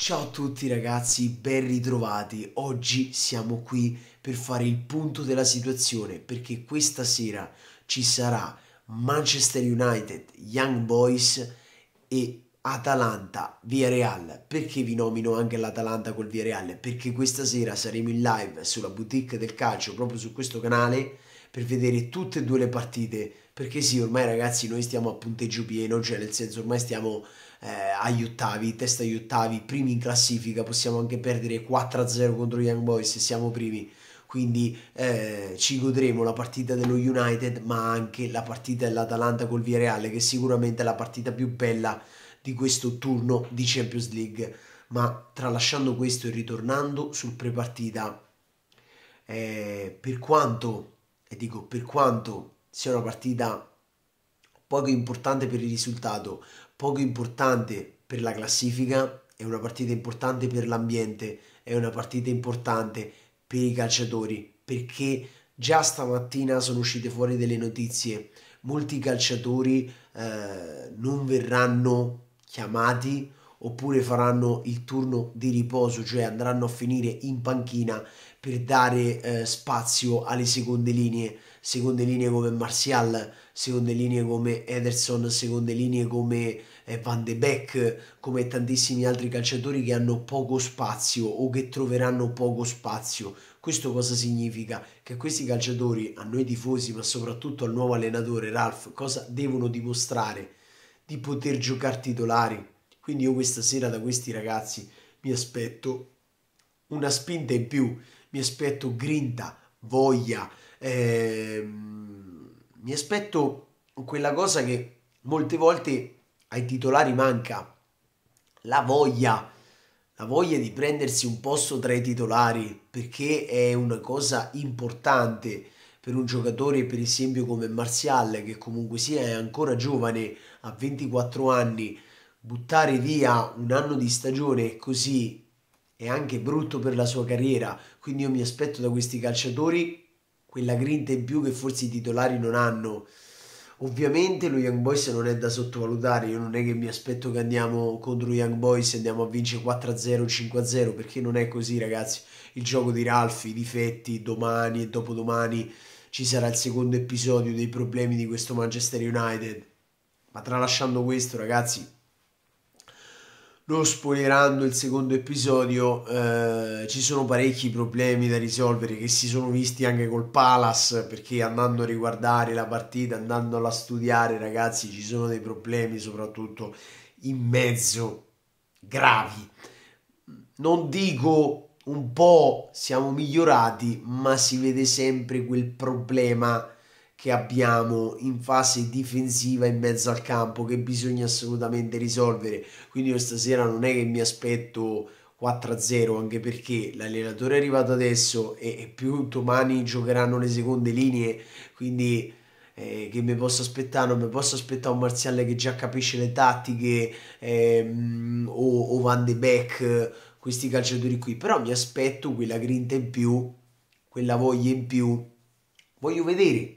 Ciao a tutti ragazzi, ben ritrovati. Oggi siamo qui per fare il punto della situazione perché questa sera ci sarà Manchester United, Young Boys e Atalanta, Via Real. Perché vi nomino anche l'Atalanta col Via Real? Perché questa sera saremo in live sulla boutique del calcio, proprio su questo canale, per vedere tutte e due le partite. Perché sì, ormai ragazzi noi stiamo a punteggio pieno, cioè nel senso ormai stiamo eh, agli ottavi, testa agli ottavi, primi in classifica, possiamo anche perdere 4-0 contro Young Boys se siamo primi, quindi eh, ci godremo la partita dello United ma anche la partita dell'Atalanta col Viareale che è sicuramente è la partita più bella di questo turno di Champions League, ma tralasciando questo e ritornando sul prepartita, eh, per quanto, e dico per quanto sia una partita poco importante per il risultato, poco importante per la classifica, è una partita importante per l'ambiente, è una partita importante per i calciatori, perché già stamattina sono uscite fuori delle notizie, molti calciatori eh, non verranno chiamati oppure faranno il turno di riposo, cioè andranno a finire in panchina per dare eh, spazio alle seconde linee, seconde linee come Martial, seconde linee come Ederson, seconde linee come eh, Van de Beek, come tantissimi altri calciatori che hanno poco spazio o che troveranno poco spazio. Questo cosa significa? Che questi calciatori, a noi tifosi, ma soprattutto al nuovo allenatore Ralph, cosa devono dimostrare? Di poter giocare titolari, quindi io questa sera da questi ragazzi mi aspetto una spinta in più, mi aspetto grinta, voglia, ehm, mi aspetto quella cosa che molte volte ai titolari manca, la voglia, la voglia di prendersi un posto tra i titolari, perché è una cosa importante per un giocatore per esempio come Marziale, che comunque sia è ancora giovane, ha 24 anni, buttare via un anno di stagione così è anche brutto per la sua carriera, quindi io mi aspetto da questi calciatori quella grinta in più che forse i titolari non hanno. Ovviamente lo Young Boys non è da sottovalutare, io non è che mi aspetto che andiamo contro Young Boys e andiamo a vincere 4-0, 5-0, perché non è così ragazzi. Il gioco di Ralfi, i difetti, domani e dopodomani ci sarà il secondo episodio dei problemi di questo Manchester United. Ma tralasciando questo ragazzi, non spoilerando il secondo episodio, eh, ci sono parecchi problemi da risolvere che si sono visti anche col Palace, perché andando a riguardare la partita, andandola a studiare, ragazzi, ci sono dei problemi soprattutto in mezzo gravi. Non dico un po' siamo migliorati, ma si vede sempre quel problema che abbiamo in fase difensiva in mezzo al campo che bisogna assolutamente risolvere. Quindi io stasera non è che mi aspetto 4-0, anche perché l'allenatore è arrivato adesso e, e, più domani giocheranno le seconde linee, quindi eh, che mi posso aspettare? Non mi posso aspettare un Marziale che già capisce le tattiche ehm, o, o Van de Beek, questi calciatori qui, però mi aspetto quella grinta in più, quella voglia in più. Voglio vedere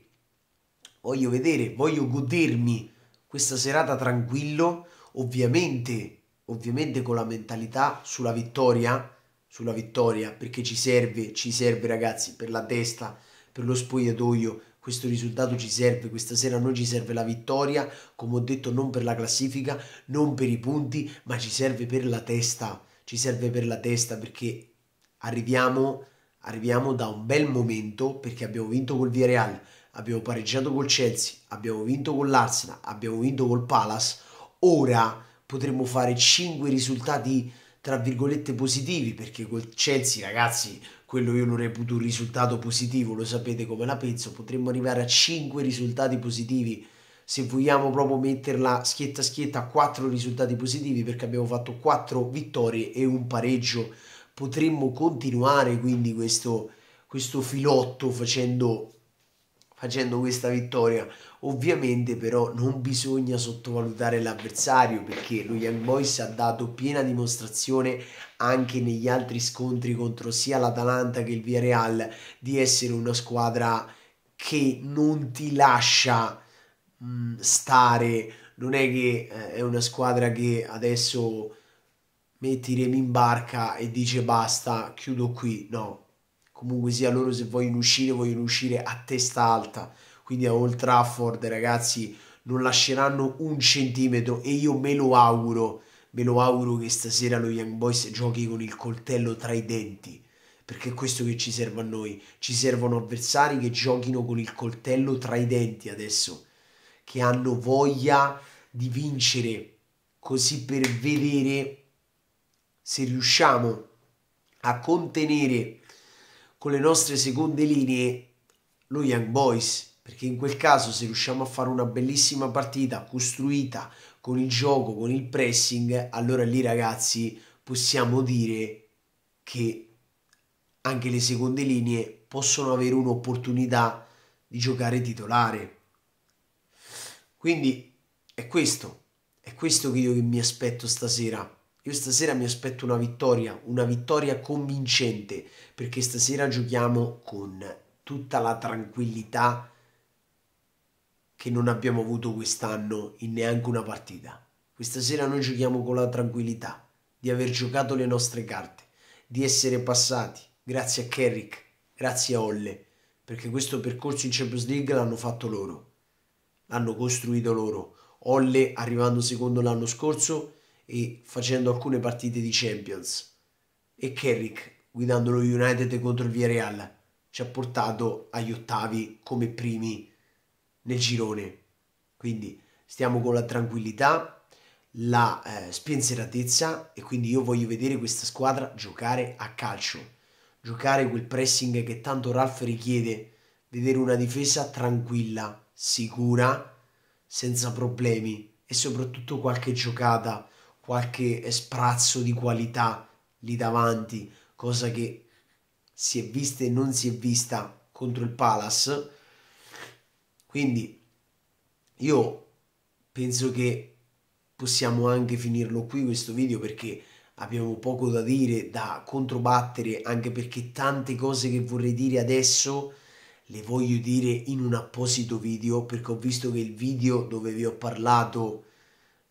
voglio vedere, voglio godermi questa serata tranquillo, ovviamente, ovviamente con la mentalità sulla vittoria, sulla vittoria, perché ci serve, ci serve ragazzi, per la testa, per lo spogliatoio, questo risultato ci serve, questa sera a noi ci serve la vittoria, come ho detto non per la classifica, non per i punti, ma ci serve per la testa, ci serve per la testa perché arriviamo, arriviamo da un bel momento perché abbiamo vinto col Villarreal, abbiamo pareggiato col Chelsea, abbiamo vinto con l'Arsenal, abbiamo vinto col Palace, ora potremmo fare 5 risultati tra virgolette positivi perché col Chelsea ragazzi quello io non reputo un risultato positivo lo sapete come la penso potremmo arrivare a 5 risultati positivi se vogliamo proprio metterla schietta schietta a 4 risultati positivi perché abbiamo fatto 4 vittorie e un pareggio potremmo continuare quindi questo, questo filotto facendo facendo questa vittoria. Ovviamente però non bisogna sottovalutare l'avversario perché lo Young Boys ha dato piena dimostrazione anche negli altri scontri contro sia l'Atalanta che il Villarreal di essere una squadra che non ti lascia mh, stare, non è che eh, è una squadra che adesso metti i remi in barca e dice basta, chiudo qui, no, comunque sia loro se vogliono uscire vogliono uscire a testa alta quindi a Old Trafford ragazzi non lasceranno un centimetro e io me lo auguro me lo auguro che stasera lo Young Boys giochi con il coltello tra i denti perché è questo che ci serve a noi ci servono avversari che giochino con il coltello tra i denti adesso che hanno voglia di vincere così per vedere se riusciamo a contenere con le nostre seconde linee lo Young Boys, perché in quel caso se riusciamo a fare una bellissima partita costruita con il gioco, con il pressing, allora lì ragazzi possiamo dire che anche le seconde linee possono avere un'opportunità di giocare titolare. Quindi è questo, è questo che io mi aspetto stasera io stasera mi aspetto una vittoria, una vittoria convincente, perché stasera giochiamo con tutta la tranquillità che non abbiamo avuto quest'anno in neanche una partita. Questa sera noi giochiamo con la tranquillità di aver giocato le nostre carte, di essere passati, grazie a Kerrick, grazie a Olle, perché questo percorso in Champions League l'hanno fatto loro, l'hanno costruito loro. Olle arrivando secondo l'anno scorso e facendo alcune partite di Champions e Kerrick guidando lo United contro il Villarreal ci ha portato agli ottavi come primi nel girone quindi stiamo con la tranquillità la eh, spensieratezza e quindi io voglio vedere questa squadra giocare a calcio giocare quel pressing che tanto Ralph richiede vedere una difesa tranquilla sicura senza problemi e soprattutto qualche giocata qualche sprazzo di qualità lì davanti, cosa che si è vista e non si è vista contro il Palace. Quindi io penso che possiamo anche finirlo qui questo video perché abbiamo poco da dire, da controbattere, anche perché tante cose che vorrei dire adesso le voglio dire in un apposito video perché ho visto che il video dove vi ho parlato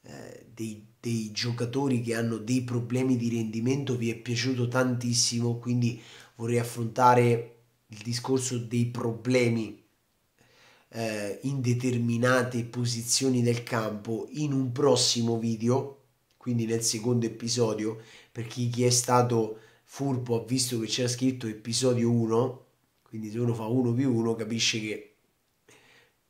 eh, dei, dei, giocatori che hanno dei problemi di rendimento vi è piaciuto tantissimo, quindi vorrei affrontare il discorso dei problemi eh, in determinate posizioni del campo in un prossimo video, quindi nel secondo episodio, per chi, chi è stato furbo ha visto che c'era scritto episodio 1, quindi se uno fa 1 più 1 capisce che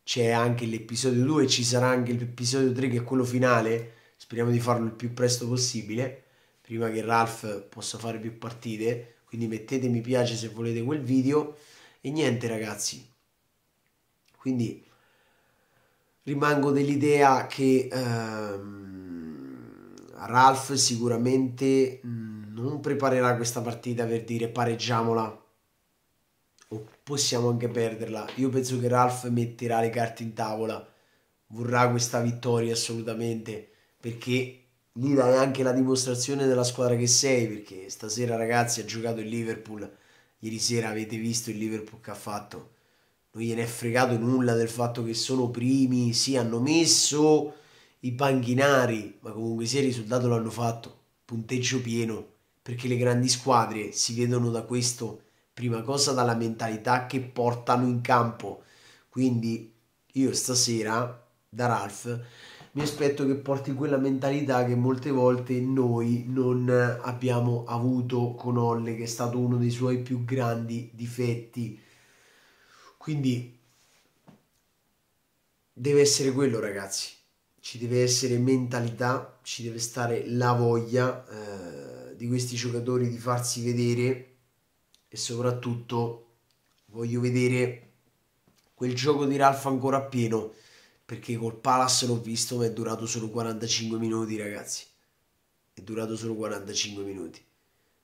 c'è anche l'episodio 2, ci sarà anche l'episodio 3 che è quello finale, speriamo di farlo il più presto possibile, prima che Ralph possa fare più partite, quindi mettete mi piace se volete quel video e niente ragazzi, quindi rimango dell'idea che ehm, Ralph sicuramente mh, mm, non preparerà questa partita per dire pareggiamola o possiamo anche perderla. Io penso che Ralph metterà le carte in tavola, vorrà questa vittoria assolutamente, perché lì dai anche la dimostrazione della squadra che sei, perché stasera ragazzi ha giocato il Liverpool, ieri sera avete visto il Liverpool che ha fatto, non gliene è fregato nulla del fatto che sono primi, sì hanno messo i panchinari, ma comunque sia il risultato l'hanno fatto, punteggio pieno, perché le grandi squadre si vedono da questo prima cosa dalla mentalità che portano in campo. Quindi io stasera da Ralph mi aspetto che porti quella mentalità che molte volte noi non abbiamo avuto con Olle, che è stato uno dei suoi più grandi difetti. Quindi deve essere quello, ragazzi. Ci deve essere mentalità, ci deve stare la voglia eh, di questi giocatori di farsi vedere e soprattutto voglio vedere quel gioco di Ralph ancora pieno perché col Palace l'ho visto ma è durato solo 45 minuti ragazzi è durato solo 45 minuti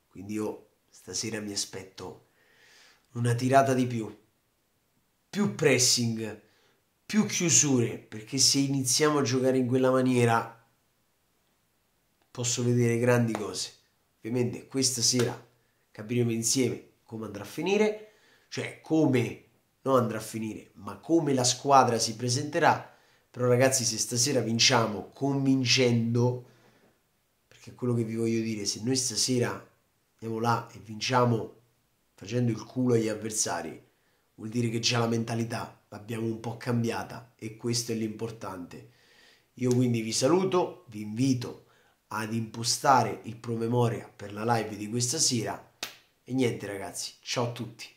quindi io stasera mi aspetto una tirata di più più pressing più chiusure perché se iniziamo a giocare in quella maniera posso vedere grandi cose ovviamente questa sera capiremo insieme come andrà a finire, cioè come non andrà a finire, ma come la squadra si presenterà. Però ragazzi, se stasera vinciamo convincendo, perché è quello che vi voglio dire, se noi stasera andiamo là e vinciamo facendo il culo agli avversari, vuol dire che già la mentalità l'abbiamo un po' cambiata e questo è l'importante. Io quindi vi saluto, vi invito ad impostare il promemoria per la live di questa sera e niente ragazzi, ciao a tutti.